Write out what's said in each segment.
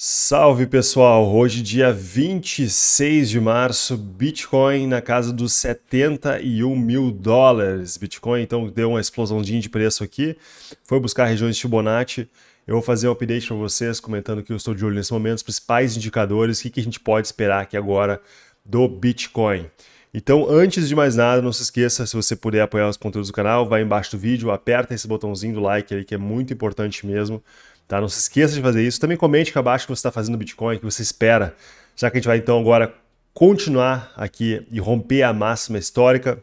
Salve pessoal! Hoje, dia 26 de março, Bitcoin na casa dos 71 mil dólares. Bitcoin então deu uma explosãozinha de preço aqui, foi buscar regiões de Fibonacci. Eu vou fazer um update para vocês, comentando que eu estou de olho nesse momento, os principais indicadores, o que, que a gente pode esperar aqui agora do Bitcoin. Então, antes de mais nada, não se esqueça, se você puder apoiar os conteúdos do canal, vai embaixo do vídeo, aperta esse botãozinho do like aí, que é muito importante mesmo. Tá? Não se esqueça de fazer isso. Também comente aqui abaixo o que você está fazendo no Bitcoin, o que você espera. Já que a gente vai então agora continuar aqui e romper a máxima histórica,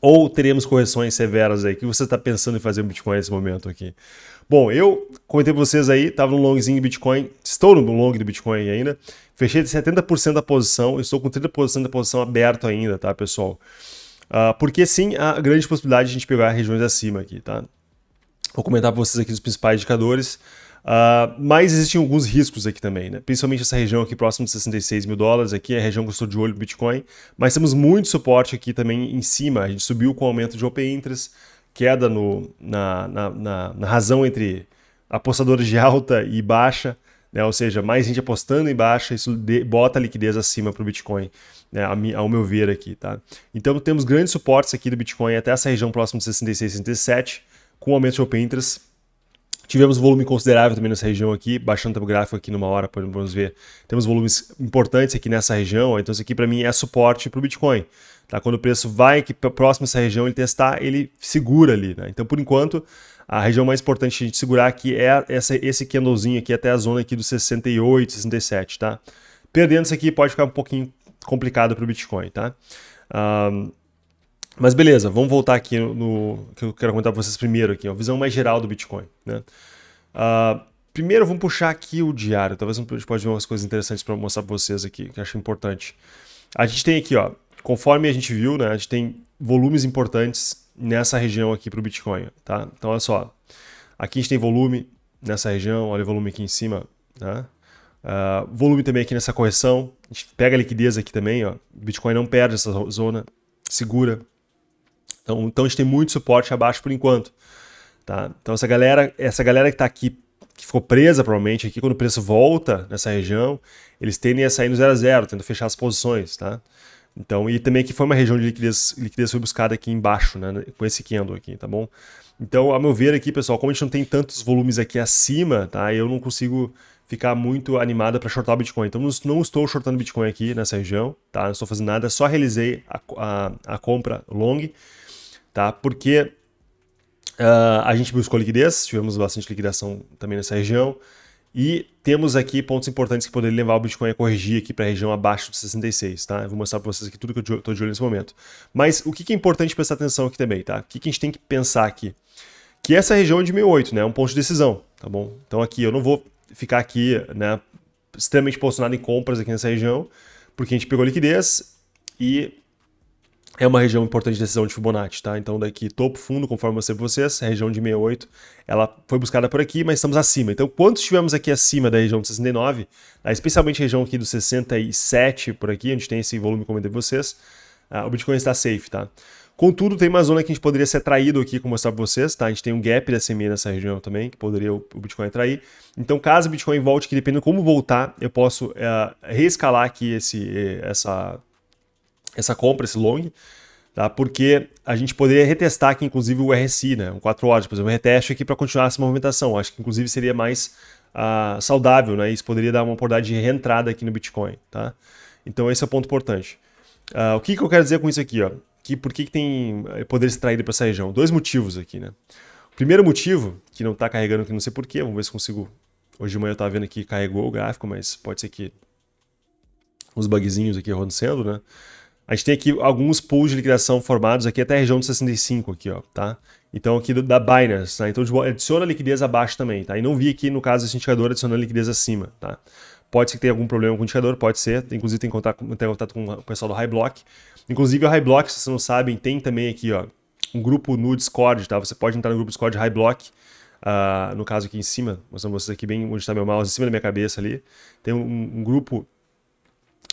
ou teremos correções severas aí? O que você está pensando em fazer no Bitcoin nesse momento aqui? Bom, eu comentei para vocês aí, estava no longzinho de Bitcoin, estou no long do Bitcoin ainda, Fechei de 70% da posição, eu estou com 30% da posição aberto ainda, tá, pessoal? Uh, porque sim, há grande possibilidade de a gente pegar regiões acima aqui, tá? Vou comentar para vocês aqui os principais indicadores. Uh, mas existem alguns riscos aqui também, né? principalmente essa região aqui próximo de 66 mil dólares, aqui é a região que eu estou de olho do Bitcoin, mas temos muito suporte aqui também em cima, a gente subiu com o aumento de Open Interest, queda no, na, na, na, na razão entre apostadores de alta e baixa, né? Ou seja, mais gente apostando em baixa, isso bota a liquidez acima para o Bitcoin, né? ao meu ver aqui. Tá? Então temos grandes suportes aqui do Bitcoin até essa região próxima de 66, 67, com aumento de open interest. Tivemos volume considerável também nessa região aqui, baixando o gráfico aqui numa hora, podemos ver. Temos volumes importantes aqui nessa região, então isso aqui para mim é suporte para o Bitcoin. Tá? Quando o preço vai aqui próximo dessa região, ele testar, ele segura ali. Né? Então, por enquanto, a região mais importante de segurar aqui é essa, esse candlezinho aqui até a zona aqui dos 68, 67, tá? Perdendo isso aqui pode ficar um pouquinho complicado para o Bitcoin, tá? Um, mas beleza, vamos voltar aqui no, no, que eu quero contar para vocês primeiro aqui, a visão mais geral do Bitcoin, né? Uh, primeiro vamos puxar aqui o diário, talvez a gente pode ver umas coisas interessantes para mostrar para vocês aqui, que eu acho importante. A gente tem aqui, ó, conforme a gente viu, né, a gente tem volumes importantes nessa região aqui para o Bitcoin, tá? Então, olha só. Aqui a gente tem volume nessa região, olha o volume aqui em cima, né? Uh, volume também aqui nessa correção. A gente pega a liquidez aqui também, ó. Bitcoin não perde essa zona, segura. Então, então a gente tem muito suporte abaixo por enquanto, tá? Então essa galera, essa galera que está aqui, que ficou presa provavelmente aqui, quando o preço volta nessa região, eles tendem a sair no zero a zero, tendo fechar as posições, tá? Então, e também que foi uma região de liquidez, liquidez foi buscada aqui embaixo, né, com esse candle aqui, tá bom? Então, a meu ver aqui, pessoal, como a gente não tem tantos volumes aqui acima, tá? Eu não consigo ficar muito animada para shortar o Bitcoin. Então, não estou shortando Bitcoin aqui nessa região, tá? Não estou fazendo nada, só realizei a, a, a compra long, tá? Porque uh, a gente buscou liquidez, tivemos bastante liquidação também nessa região. E temos aqui pontos importantes que poderiam levar o Bitcoin a corrigir aqui para a região abaixo de 66, tá? Eu vou mostrar para vocês aqui tudo que eu estou de olho nesse momento. Mas o que, é importante prestar atenção aqui também, tá? O que, a gente tem que pensar aqui? Que essa região é de 1008, né? É um ponto de decisão, tá bom? Então aqui eu não vou ficar aqui, né? Extremamente posicionado em compras aqui nessa região, porque a gente pegou liquidez e é uma região importante de decisão de Fibonacci, tá? Então daqui topo fundo, conforme eu mostrei para vocês, é a região de 68, ela foi buscada por aqui, mas estamos acima. Então quando estivermos aqui acima da região de 69, tá? Ah, especialmente a região aqui do 67 por aqui, onde tem esse volume como eu comentei para vocês, ah, o Bitcoin está safe, tá? Contudo, tem uma zona que a gente poderia ser atraído aqui, como eu mostrar para vocês, tá? A gente tem um gap da SMA nessa região também, que poderia o Bitcoin atrair. Então, caso o Bitcoin volte, que dependendo como voltar, eu posso é, reescalar aqui esse, eh, essa essa compra, esse long, tá? porque a gente poderia retestar aqui, inclusive, o RSI, né? um 4 horas, por exemplo, um reteste aqui para continuar essa movimentação. Acho que, inclusive, seria mais ah, saudável, né? isso poderia dar uma oportunidade de reentrada aqui no Bitcoin. Tá? Então, esse é o ponto importante. Ah, o que, que eu quero dizer com isso aqui? Ó? Que, por que, que tem eh, poder se para essa região? Dois motivos aqui. Né? O primeiro motivo, que não está carregando aqui, não sei porquê, vamos ver se consigo... Hoje de manhã eu estava vendo que carregou o gráfico, mas pode ser que os bugzinhos aqui acontecendo, né? A gente tem aqui alguns pools de liquidação formados aqui até a região de 65 aqui, ó, tá? Então aqui do, da Binance, tá? Então adiciona liquidez abaixo também, tá? E não vi aqui no caso esse indicador adicionando liquidez acima, tá? Pode ser que tenha algum problema com o indicador, pode ser. Inclusive tem contato, tem contato com o pessoal do High Block. Inclusive o High Block, se vocês não sabem, tem também aqui, ó, um grupo no Discord, tá? Você pode entrar no grupo Discord High Block. Uh, ah, no caso aqui em cima, mostrando vocês aqui bem onde está meu mouse, em cima da minha cabeça ali. Tem um, um grupo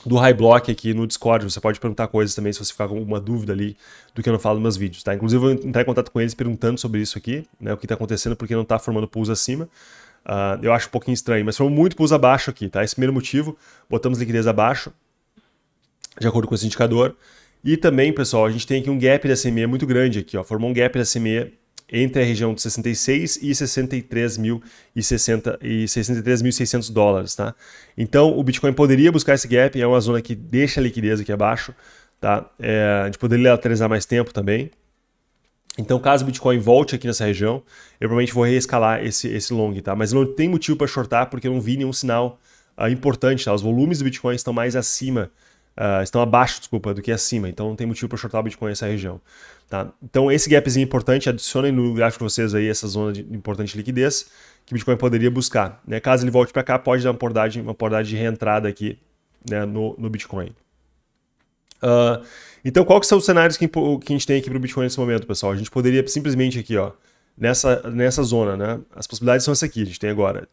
do High Block aqui no Discord. Você pode perguntar coisas também se você ficar com alguma dúvida ali do que eu não falo nos meus vídeos, tá? Inclusive, eu vou entrar em contato com eles perguntando sobre isso aqui, né? O que tá acontecendo, porque não tá formando pools acima. Uh, eu acho um pouquinho estranho, mas formou muito pools abaixo aqui, tá? Esse primeiro motivo, botamos liquidez abaixo, de acordo com esse indicador. E também, pessoal, a gente tem aqui um gap da CME muito grande aqui, ó. Formou um gap da CME entre a região de 66 e 63 mil e 60 e 63.600 dólares, tá? Então o Bitcoin poderia buscar esse gap, é uma zona que deixa a liquidez aqui abaixo, tá? É, a gente poderia lateralizar mais tempo também. Então, caso o Bitcoin volte aqui nessa região, eu provavelmente vou reescalar esse, esse long, tá? Mas não tem motivo para shortar porque eu não vi nenhum sinal uh, importante, tá? Os volumes do Bitcoin estão mais acima Uh, estão abaixo, desculpa, do que acima. Então não tem motivo para shortar o Bitcoin nessa região. Tá? Então esse gapzinho importante, adicionem no gráfico de vocês aí essa zona de importante liquidez que o Bitcoin poderia buscar. Né? Caso ele volte para cá, pode dar uma abordagem, uma abordagem de reentrada aqui né, no, no Bitcoin. Uh, então, quais são os cenários que, que a gente tem aqui para o Bitcoin nesse momento, pessoal? A gente poderia simplesmente aqui, ó, nessa, nessa zona, né? As possibilidades são essas aqui, a gente tem agora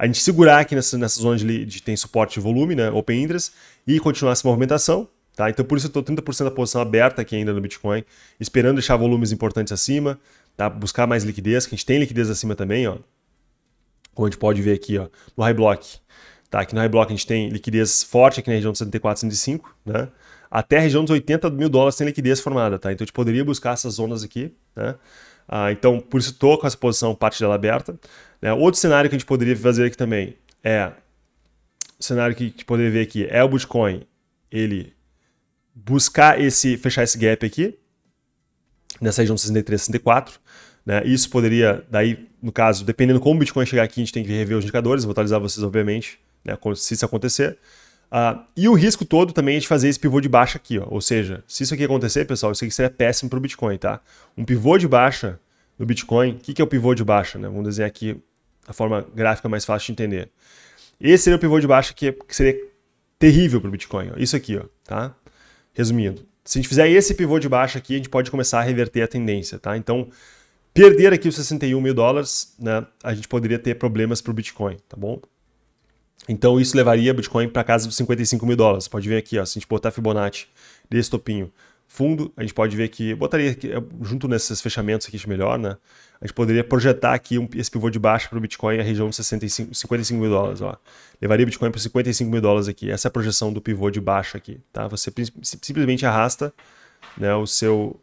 a gente segurar aqui nessa, nessa zona de, de tem suporte de volume, né, open interest, e continuar essa movimentação, Tá? Então por isso eu estou 30% da posição aberta aqui ainda no Bitcoin, esperando deixar volumes importantes acima, tá? buscar mais liquidez, que a gente tem liquidez acima também, ó. como a gente pode ver aqui ó, no High Block. Tá? Aqui no High Block a gente tem liquidez forte aqui na região dos 74, 105, né? até a região dos 80 mil dólares tem liquidez formada. Tá? Então a gente poderia buscar essas zonas aqui, né? Ah, então, por isso estou com essa posição parte dela aberta. Né? Outro cenário que a gente poderia fazer aqui também é... O cenário que a gente poderia ver aqui é o Bitcoin, ele buscar esse, fechar esse gap aqui, nessa região 63, 64. Né? Isso poderia, daí, no caso, dependendo como o Bitcoin chegar aqui, a gente tem que rever os indicadores, vou atualizar vocês, obviamente, né? se isso acontecer. Uh, e o risco todo também é de fazer esse pivô de baixa aqui, ó. ou seja, se isso aqui acontecer, pessoal, isso aqui é seria péssimo para o Bitcoin, tá? Um pivô de baixa no Bitcoin, o que, que é o pivô de baixa? Né? Vamos desenhar aqui a forma gráfica mais fácil de entender. Esse seria o pivô de baixa que, que seria terrível para o Bitcoin, ó. isso aqui, ó, tá? Resumindo, se a gente fizer esse pivô de baixa aqui, a gente pode começar a reverter a tendência, tá? Então, perder aqui os 61 mil dólares, né, a gente poderia ter problemas para o Bitcoin, tá bom? Então isso levaria Bitcoin para casa dos 55 mil dólares. Pode ver aqui, ó, se a gente botar Fibonacci desse topinho fundo, a gente pode ver que, botaria aqui, junto nesses fechamentos aqui de melhor, né? A gente poderia projetar aqui um, esse pivô de baixo para o Bitcoin a região de 65, 55 mil dólares, ó. Levaria o Bitcoin para 55 mil dólares aqui. Essa é a projeção do pivô de baixa aqui, tá? Você simplesmente arrasta, né, o seu...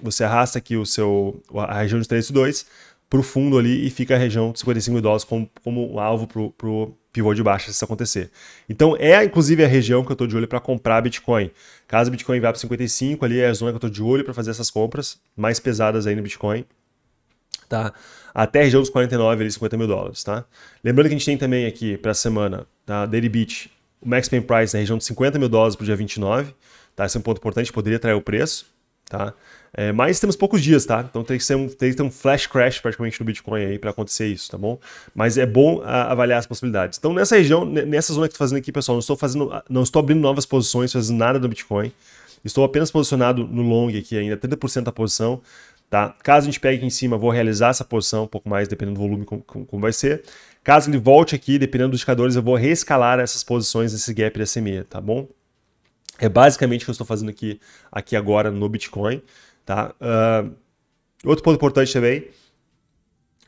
Você arrasta aqui o seu, a região de 3,2 para o fundo ali e fica a região de 55 mil dólares como, como um alvo para o pivô de baixa se isso acontecer. Então é inclusive a região que eu estou de olho para comprar Bitcoin. Caso o Bitcoin vá para 55, ali é a zona que eu estou de olho para fazer essas compras mais pesadas aí no Bitcoin. Tá? Até a região dos 49, ali, 50 mil dólares. Tá? Lembrando que a gente tem também aqui para a semana, tá? Daily Beach, o Max Pain Price na região de 50 mil dólares para o dia 29. Tá? Esse é um ponto importante, poderia trair o preço tá? É, mas temos poucos dias, tá? Então tem que, ser um, tem que ter um flash crash praticamente no Bitcoin aí para acontecer isso, tá bom? Mas é bom a, avaliar as possibilidades. Então nessa região, nessa zona que estou fazendo aqui, pessoal, não estou fazendo, não estou abrindo novas posições, fazendo nada do Bitcoin. Estou apenas posicionado no long aqui ainda, 30% da posição, tá? Caso a gente pegue aqui em cima, vou realizar essa posição um pouco mais, dependendo do volume como, como vai ser. Caso ele volte aqui, dependendo dos indicadores, eu vou reescalar essas posições nesse gap da SME, tá bom? É basicamente o que eu estou fazendo aqui, aqui agora no Bitcoin. Tá? Uh, outro ponto importante também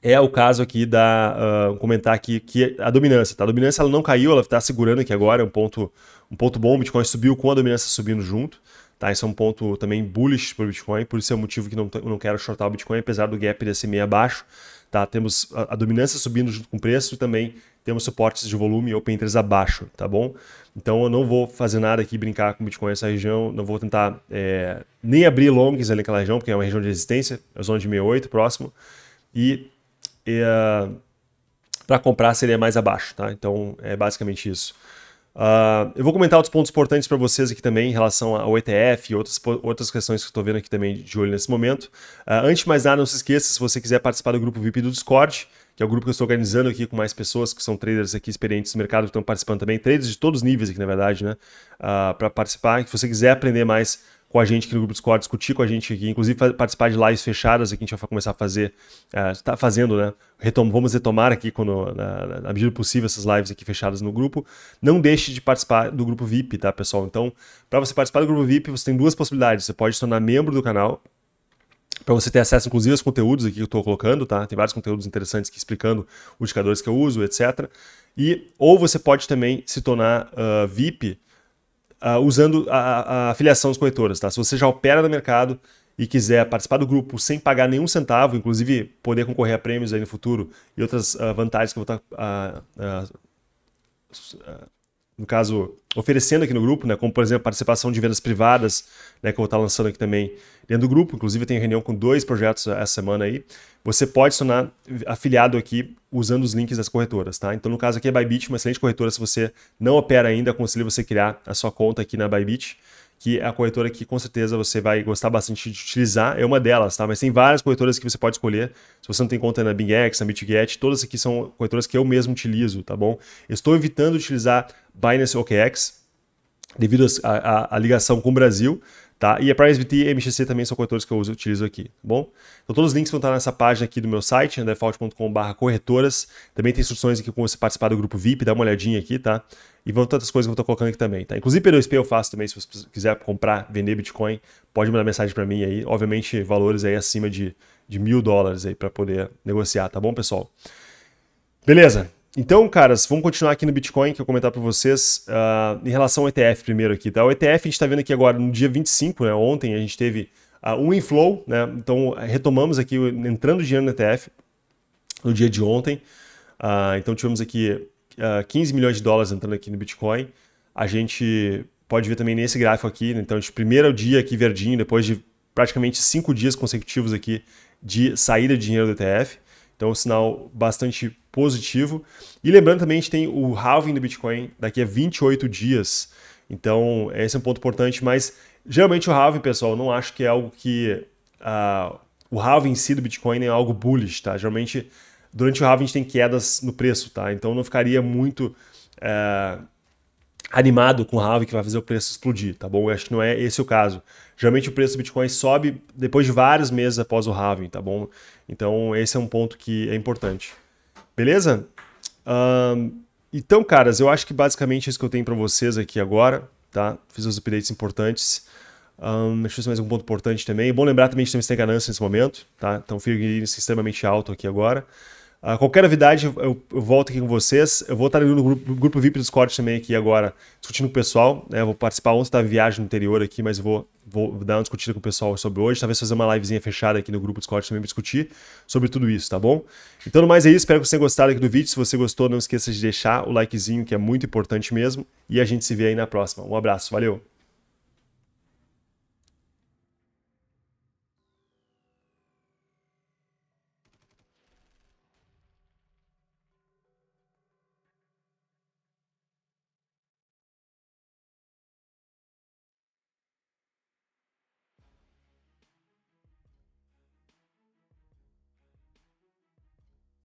é o caso aqui da uh, comentar aqui que a dominância, tá? A dominância ela não caiu, ela está segurando aqui agora, é um ponto um ponto bom, o Bitcoin subiu com a dominância subindo junto, tá? Isso é um ponto também bullish para o Bitcoin, por isso é o um motivo que não, não quero shortar o Bitcoin, apesar do gap desse meio abaixo, tá? Temos a, a dominância subindo junto com o preço e também temos suportes de volume open interest abaixo, tá bom? Então eu não vou fazer nada aqui, brincar com Bitcoin nessa região, não vou tentar é, nem abrir longs ali naquela região, porque é uma região de resistência, é zona de 68 próximo, e é, para comprar seria mais abaixo, tá? Então é basicamente isso. Uh, eu vou comentar outros pontos importantes para vocês aqui também em relação ao ETF e outras, outras questões que eu estou vendo aqui também de olho nesse momento. Uh, antes de mais nada, não se esqueça, se você quiser participar do grupo VIP do Discord, que é o grupo que eu estou organizando aqui com mais pessoas que são traders aqui experientes no mercado, que estão participando também, traders de todos os níveis aqui, na verdade, né? Uh, ah, para participar. Se você quiser aprender mais com a gente aqui no grupo Discord, discutir com a gente aqui, inclusive participar de lives fechadas aqui, a gente vai começar a fazer, está ah, uh, fazendo, né? Retom vamos retomar aqui, quando, na, na, medida possível, essas lives aqui fechadas no grupo. Não deixe de participar do grupo VIP, tá, pessoal? Então, para você participar do grupo VIP, você tem duas possibilidades. Você pode se tornar membro do canal, para você ter acesso, inclusive, aos conteúdos aqui que eu estou colocando, tá? Tem vários conteúdos interessantes que explicando os indicadores que eu uso, etc. E, ou você pode também se tornar uh, ah, VIP uh, ah, usando a, a afiliação das corretoras, tá? Se você já opera no mercado e quiser participar do grupo sem pagar nenhum centavo, inclusive poder concorrer a prêmios aí no futuro e outras uh, vantagens que eu vou estar... Tá, no caso, oferecendo aqui no grupo, né? Como, por exemplo, participação de vendas privadas, né? Que eu vou estar lançando aqui também dentro do grupo. Inclusive, eu tenho reunião com dois projetos eh, essa semana aí. Você pode se tornar afiliado aqui usando os links das corretoras, tá? Então, no caso aqui é Bybit, uma excelente corretora. Se você não opera ainda, aconselho você criar a sua conta aqui na Bybit que é a corretora que com certeza você vai gostar bastante de utilizar. É uma delas, tá? Mas tem várias corretoras que você pode escolher. Se você não tem conta na BingX, na BitGet, todas aqui são corretoras que eu mesmo utilizo, tá bom? estou evitando utilizar Binance OKX devido à ligação com o Brasil, Tá? E a SBT e a MXC também são corretoras que eu uso, utilizo aqui, tá bom? Então todos os links vão estar nessa página aqui do meu site, andafault.com/barra corretoras. Também tem instruções aqui como você participar do grupo VIP, dá uma olhadinha aqui, tá? E vão tantas coisas que eu estou colocando aqui também, tá? Inclusive P2P eu faço também, se você quiser comprar, vender Bitcoin, pode mandar mensagem para mim aí. Obviamente valores aí acima de, de mil dólares aí para poder negociar, tá bom, pessoal? Beleza, então, caras, vamos continuar aqui no Bitcoin que eu comentar para vocês uh, em relação ao ETF primeiro aqui, tá? O ETF a gente está vendo aqui agora no dia 25, né? Ontem a gente teve uh, um inflow, né? Então retomamos aqui entrando dinheiro no ETF no dia de ontem. Uh, então tivemos aqui uh, 15 milhões de dólares entrando aqui no Bitcoin. A gente pode ver também nesse gráfico aqui, né? então de primeiro dia aqui verdinho, depois de praticamente cinco dias consecutivos aqui de saída de dinheiro do ETF. Então, é um sinal bastante positivo. E lembrando também, a gente tem o halving do Bitcoin daqui a 28 dias. Então, esse é um ponto importante, mas geralmente o halving, pessoal, não acho que é algo que. Uh, o halving em si do Bitcoin é algo bullish, tá? Geralmente, durante o halving a gente tem quedas no preço, tá? Então, não ficaria muito. Uh, animado com o halving que vai fazer o preço explodir, tá bom? Eu acho que não é esse o caso. Geralmente o preço do Bitcoin sobe depois de vários meses após o halving, tá bom? Então esse é um ponto que é importante. Beleza? Um, então, caras, eu acho que basicamente é isso que eu tenho para vocês aqui agora, tá? Fiz os updates importantes. Um, deixa eu ver mais um ponto importante também. É bom lembrar também que estamos tem ganância nesse momento, tá? Então, fica extremamente alto aqui agora. Uh, qualquer novidade, eu, eu, volto aqui com vocês. Eu vou estar no grupo, grupo VIP do Discord também aqui agora, discutindo com o pessoal. Né? Eu vou participar ontem da viagem no interior aqui, mas vou, vou dar uma discutida com o pessoal sobre hoje. Talvez fazer uma livezinha fechada aqui no grupo do Discord também para discutir sobre tudo isso, tá bom? Então, no mais é isso. Espero que vocês tenham gostado aqui do vídeo. Se você gostou, não esqueça de deixar o likezinho, que é muito importante mesmo. E a gente se vê aí na próxima. Um abraço, valeu!